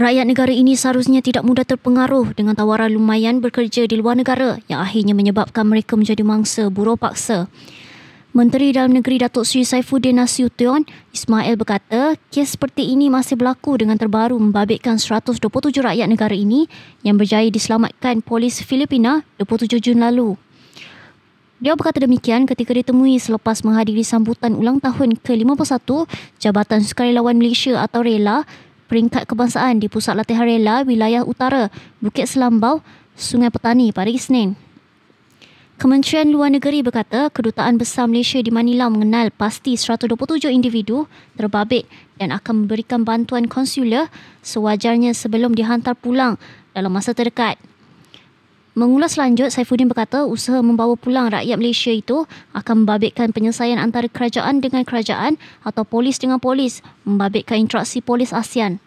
Rakyat negara ini seharusnya tidak mudah terpengaruh dengan tawaran lumayan bekerja di luar negara yang akhirnya menyebabkan mereka menjadi mangsa buruh paksa. Menteri Dalam Negeri Datuk Sri Saifuddin Nasution Ismail berkata, kes seperti ini masih berlaku dengan terbaru membabitkan 127 rakyat negara ini yang berjaya diselamatkan polis Filipina 27 Jun lalu. Dia berkata demikian ketika ditemui selepas menghadiri sambutan ulang tahun ke-51 Jabatan Sukarelawan Malaysia atau RELA peringkat kebangsaan di Pusat Latihan Rela Wilayah Utara, Bukit Selambau, Sungai Petani pada Isnin. Kementerian Luar Negeri berkata Kedutaan Besar Malaysia di Manila mengenal pasti 127 individu terbabit dan akan memberikan bantuan konsuler sewajarnya sebelum dihantar pulang dalam masa terdekat. Mengulas lanjut, Saifuddin berkata usaha membawa pulang rakyat Malaysia itu akan membabitkan penyelesaian antara kerajaan dengan kerajaan atau polis dengan polis, membabitkan interaksi polis ASEAN.